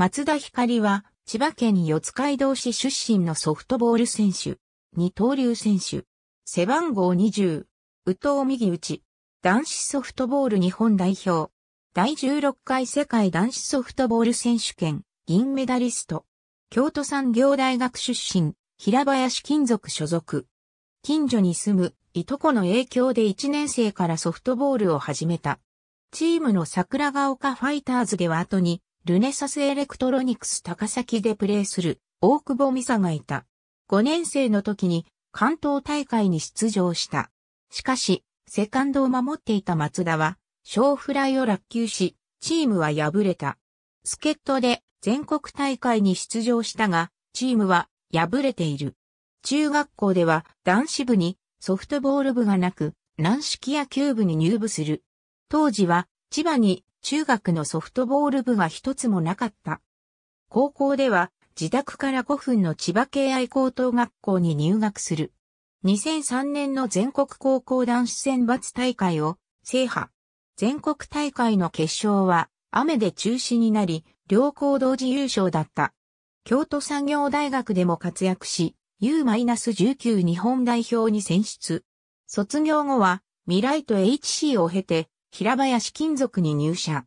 松田光は、千葉県四街道市出身のソフトボール選手、二刀流選手、背番号20、宇藤右打男子ソフトボール日本代表、第16回世界男子ソフトボール選手権、銀メダリスト、京都産業大学出身、平林金属所属。近所に住む、いとこの影響で1年生からソフトボールを始めた。チームの桜ヶ丘ファイターズでは後に、ルネサスエレクトロニクス高崎でプレーする大久保美沙がいた。5年生の時に関東大会に出場した。しかし、セカンドを守っていた松田は、小フライを落球し、チームは敗れた。助っ人で全国大会に出場したが、チームは敗れている。中学校では男子部にソフトボール部がなく、軟式野球部に入部する。当時は千葉に中学のソフトボール部が一つもなかった。高校では自宅から5分の千葉敬愛高等学校に入学する。2003年の全国高校男子選抜大会を制覇。全国大会の決勝は雨で中止になり、両校同時優勝だった。京都産業大学でも活躍し、U-19 日本代表に選出。卒業後は、未来と HC を経て、平林金属に入社。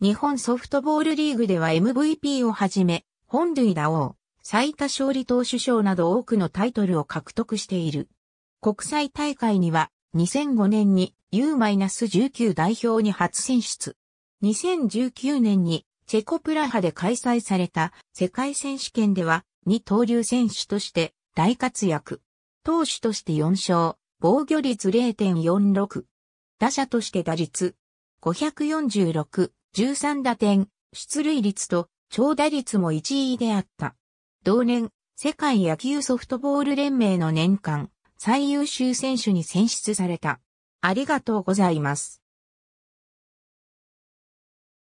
日本ソフトボールリーグでは MVP をはじめ、本塁打王、最多勝利投手賞など多くのタイトルを獲得している。国際大会には2005年に U-19 代表に初選出。2019年にチェコプラハで開催された世界選手権では二刀流選手として大活躍。投手として4勝、防御率0.46、打者として打率、546、13打点、出塁率と、長打率も1位であった。同年、世界野球ソフトボール連盟の年間最優秀選手に選出された。ありがとうございます。